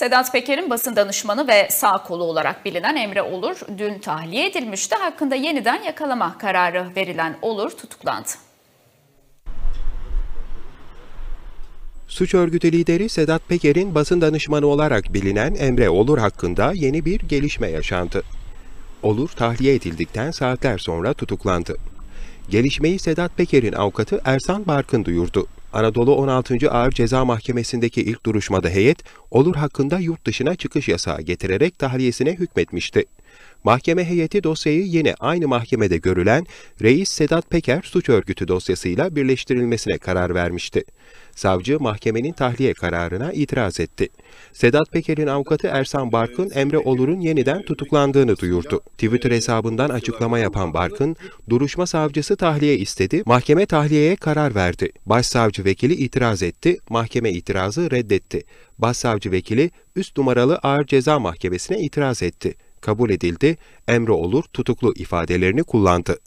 Sedat Peker'in basın danışmanı ve sağ kolu olarak bilinen Emre Olur dün tahliye edilmişti. Hakkında yeniden yakalama kararı verilen Olur tutuklandı. Suç örgütü lideri Sedat Peker'in basın danışmanı olarak bilinen Emre Olur hakkında yeni bir gelişme yaşandı. Olur tahliye edildikten saatler sonra tutuklandı. Gelişmeyi Sedat Peker'in avukatı Ersan Barkın duyurdu. Anadolu 16. Ağır Ceza Mahkemesi'ndeki ilk duruşmada heyet, Olur hakkında yurt dışına çıkış yasağı getirerek tahliyesine hükmetmişti. Mahkeme heyeti dosyayı yine aynı mahkemede görülen Reis Sedat Peker suç örgütü dosyasıyla birleştirilmesine karar vermişti. Savcı mahkemenin tahliye kararına itiraz etti. Sedat Peker'in avukatı Ersan Barkın, Emre Olur'un yeniden tutuklandığını duyurdu. Twitter hesabından açıklama yapan Barkın, duruşma savcısı tahliye istedi, mahkeme tahliyeye karar verdi. Başsavcı vekili itiraz etti, mahkeme itirazı reddetti. Başsavcı vekili üst numaralı ağır ceza mahkemesine itiraz etti kabul edildi, emri olur, tutuklu ifadelerini kullandı.